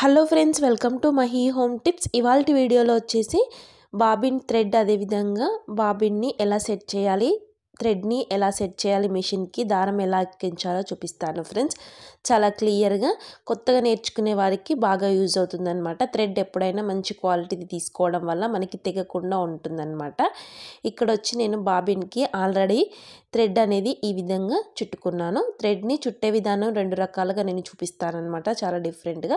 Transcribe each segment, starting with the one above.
hello friends welcome to Mahi home tips ఇవాళ వీడియోలో వచ్చేసి బాబిన్ థ్రెడ్ అదేవిధంగా బాబిన్ని ఎలా సెట్ చేయాలి థ్రెడ్ని ఎలా సెట్ చేయాలి మిషన్కి దారం ఎలా ఎక్కించాలో చూపిస్తాను ఫ్రెండ్స్ చాలా క్లియర్గా కొత్తగా నేర్చుకునే వారికి బాగా యూజ్ అవుతుందన్నమాట థ్రెడ్ ఎప్పుడైనా మంచి క్వాలిటీది తీసుకోవడం వల్ల మనకి తెగకుండా ఉంటుందన్నమాట ఇక్కడ వచ్చి నేను బాబిన్కి ఆల్రెడీ థ్రెడ్ అనేది ఈ విధంగా చుట్టుకున్నాను థ్రెడ్ని చుట్టే విధానం రెండు రకాలుగా నేను చూపిస్తానమాట చాలా డిఫరెంట్గా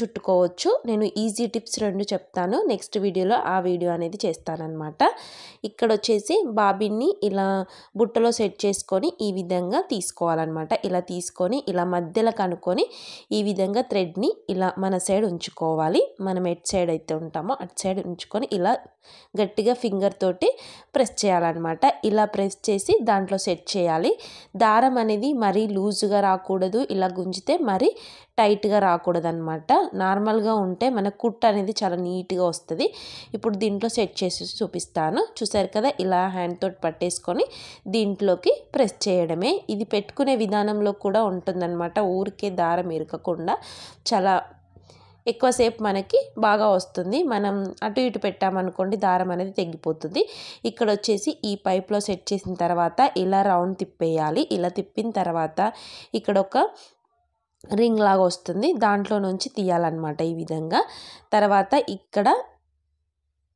చుట్టుకోవచ్చు నేను ఈజీ టిప్స్ రెండు చెప్తాను నెక్స్ట్ వీడియోలో ఆ వీడియో అనేది చేస్తానన్నమాట ఇక్కడ వచ్చేసి బాబిన్ని ఇలా బుట్టలో సెట్ చేసుకొని ఈ విధంగా తీసుకోవాలన్నమాట ఇలా తీసుకొని ఇలా మధ్యలో కనుక్కొని ఈ విధంగా థ్రెడ్ని ఇలా మన సైడ్ ఉంచుకోవాలి మనం ఎట్ సైడ్ అయితే ఉంటామో అటు సైడ్ ఉంచుకొని ఇలా గట్టిగా ఫింగర్ తోటి ప్రెస్ చేయాలన్నమాట ఇలా ప్రెస్ చేసి చేసి దాంట్లో సెట్ చేయాలి దారం అనేది మరీ లూజ్గా రాకూడదు ఇలా గుంజితే మరీ టైట్గా రాకూడదు అనమాట నార్మల్గా ఉంటే మన కుట్ అనేది చాలా నీట్గా వస్తుంది ఇప్పుడు దీంట్లో సెట్ చేసి చూపిస్తాను చూసారు కదా ఇలా హ్యాండ్తో పట్టేసుకొని దీంట్లోకి ప్రెస్ చేయడమే ఇది పెట్టుకునే విధానంలో కూడా ఉంటుందన్నమాట ఊరికే దారం ఇరకకుండా చాలా ఎక్కువసేపు మనకి బాగా వస్తుంది మనం అటు ఇటు పెట్టామనుకోండి దారం అనేది తగ్గిపోతుంది ఇక్కడ వచ్చేసి ఈ పైప్లో సెట్ చేసిన తర్వాత ఇలా రౌండ్ తిప్పేయాలి ఇలా తిప్పిన తర్వాత ఇక్కడ ఒక రింగ్ లాగా వస్తుంది దాంట్లో నుంచి తీయాలన్నమాట ఈ విధంగా తర్వాత ఇక్కడ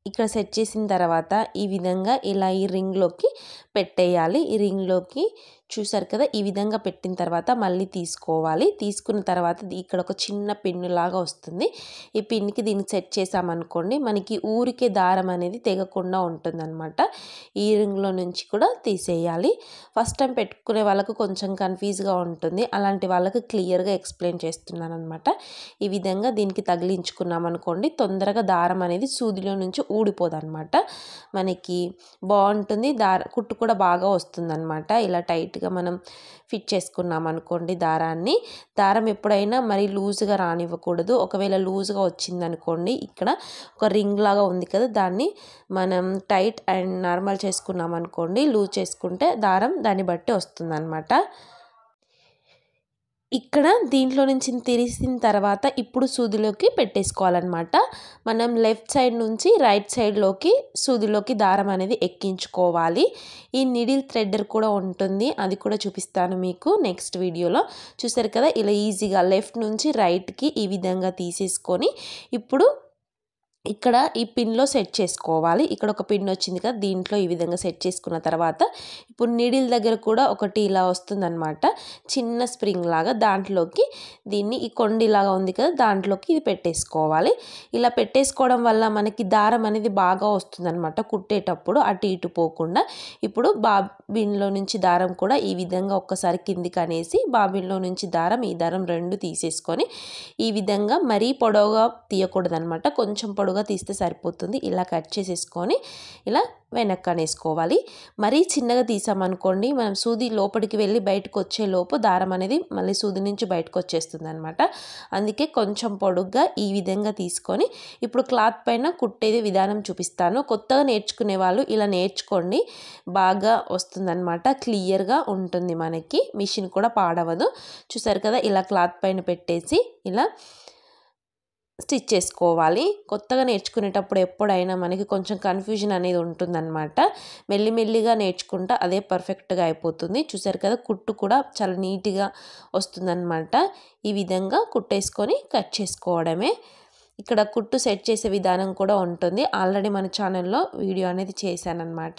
ఇక్కడ సెట్ చేసిన తర్వాత ఈ విధంగా ఇలా ఈ రింగ్లోకి పెట్టేయాలి ఈ రింగ్లోకి చూసారు కదా ఈ విధంగా పెట్టిన తర్వాత మళ్ళీ తీసుకోవాలి తీసుకున్న తర్వాత ఇక్కడ ఒక చిన్న పిన్ను లాగా వస్తుంది ఈ పిన్కి దీన్ని సెట్ చేసామనుకోండి మనకి ఊరికే దారం అనేది తెగకుండా ఉంటుందన్నమాట ఈ రింగ్లో నుంచి కూడా తీసేయాలి ఫస్ట్ టైం పెట్టుకునే వాళ్ళకు కొంచెం కన్ఫ్యూజ్గా ఉంటుంది అలాంటి వాళ్ళకు క్లియర్గా ఎక్స్ప్లెయిన్ చేస్తున్నాను అనమాట ఈ విధంగా దీనికి తగిలించుకున్నాం అనుకోండి తొందరగా దారం అనేది సూదిలో నుంచి ఊడిపోదన్నమాట మనకి బాగుంటుంది దార కుట్టుకు కూడా బాగా వస్తుందన్నమాట ఇలా టైట్గా మనం ఫిట్ చేసుకున్నాం అనుకోండి దారాన్ని దారం ఎప్పుడైనా మరి లూజ్గా రానివ్వకూడదు ఒకవేళ లూజ్గా అనుకోండి ఇక్కడ ఒక రింగ్ లాగా ఉంది కదా దాన్ని మనం టైట్ అండ్ నార్మల్ చేసుకున్నాం అనుకోండి లూజ్ చేసుకుంటే దారం దాన్ని బట్టి వస్తుందన్నమాట ఇక్కడ దీంట్లో నుంచి తెరిసిన తర్వాత ఇప్పుడు సూదిలోకి పెట్టేసుకోవాలన్నమాట మనం లెఫ్ట్ సైడ్ నుంచి రైట్ సైడ్లోకి సూదిలోకి దారం అనేది ఎక్కించుకోవాలి ఈ నిడిల్ థ్రెడ్డర్ కూడా ఉంటుంది అది కూడా చూపిస్తాను మీకు నెక్స్ట్ వీడియోలో చూసారు కదా ఇలా ఈజీగా లెఫ్ట్ నుంచి రైట్కి ఈ విధంగా తీసేసుకొని ఇప్పుడు ఇక్కడ ఈ పిన్లో సెట్ చేసుకోవాలి ఇక్కడ ఒక పిన్ వచ్చింది కదా దీంట్లో ఈ విధంగా సెట్ చేసుకున్న తర్వాత ఇప్పుడు నీడిల్ దగ్గర కూడా ఒకటి ఇలా వస్తుందన్నమాట చిన్న స్ప్రింగ్ లాగా దాంట్లోకి దీన్ని ఈ కొండిలాగా ఉంది కదా దాంట్లోకి ఇది పెట్టేసుకోవాలి ఇలా పెట్టేసుకోవడం వల్ల మనకి దారం అనేది బాగా వస్తుందన్నమాట కుట్టేటప్పుడు అటు ఇటు పోకుండా ఇప్పుడు బాబిన్లో నుంచి దారం కూడా ఈ విధంగా ఒక్కసారి కిందికి అనేసి బాబిన్లో నుంచి దారం ఈ దారం రెండు తీసేసుకొని ఈ విధంగా మరీ పొడవుగా తీయకూడదనమాట కొంచెం పొడవు పొడవుగా తీస్తే సరిపోతుంది ఇలా కట్ చేసేసుకొని ఇలా వెనక్కి అనేసుకోవాలి మరీ చిన్నగా తీసామనుకోండి మనం సూది లోపలికి వెళ్ళి బయటకు వచ్చే లోపు దారం అనేది మళ్ళీ సూది నుంచి బయటకు వచ్చేస్తుంది అనమాట అందుకే కొంచెం పొడుగ్గా ఈ విధంగా తీసుకొని ఇప్పుడు క్లాత్ పైన కుట్టేది విధానం చూపిస్తాను కొత్తగా నేర్చుకునే వాళ్ళు ఇలా నేర్చుకోండి బాగా వస్తుందన్నమాట క్లియర్గా ఉంటుంది మనకి మిషన్ కూడా పాడవదు చూసారు కదా ఇలా క్లాత్ పైన పెట్టేసి ఇలా స్టిచ్ చేసుకోవాలి కొత్తగా నేర్చుకునేటప్పుడు ఎప్పుడైనా మనకి కొంచెం కన్ఫ్యూజన్ అనేది ఉంటుందన్నమాట మెల్లిమెల్లిగా నేర్చుకుంటా అదే పర్ఫెక్ట్గా అయిపోతుంది చూసారు కదా కుట్టు కూడా చాలా నీట్గా వస్తుందన్నమాట ఈ విధంగా కుట్టేసుకొని కట్ చేసుకోవడమే ఇక్కడ కుట్టు సెట్ చేసే విధానం కూడా ఉంటుంది ఆల్రెడీ మన ఛానల్లో వీడియో అనేది చేశానన్నమాట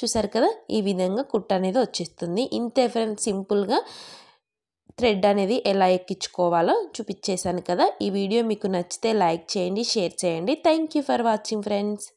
చూసారు కదా ఈ విధంగా కుట్టు అనేది వచ్చేస్తుంది ఇంతే ఫ్రెండ్స్ సింపుల్గా థ్రెడ్ అనేది ఎలా ఎక్కించుకోవాలో చూపించేశాను కదా ఈ వీడియో మీకు నచ్చితే లైక్ చేయండి షేర్ చేయండి థ్యాంక్ ఫర్ వాచింగ్ ఫ్రెండ్స్